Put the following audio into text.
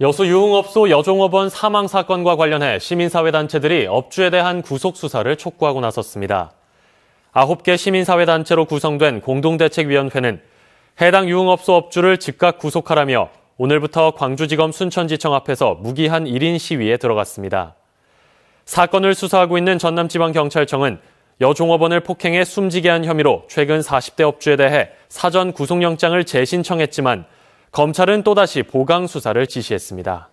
여수 유흥업소 여종업원 사망 사건과 관련해 시민사회단체들이 업주에 대한 구속수사를 촉구하고 나섰습니다. 아홉 개 시민사회단체로 구성된 공동대책위원회는 해당 유흥업소 업주를 즉각 구속하라며 오늘부터 광주지검 순천지청 앞에서 무기한 1인 시위에 들어갔습니다. 사건을 수사하고 있는 전남지방경찰청은 여종업원을 폭행해 숨지게 한 혐의로 최근 40대 업주에 대해 사전 구속영장을 재신청했지만 검찰은 또다시 보강 수사를 지시했습니다.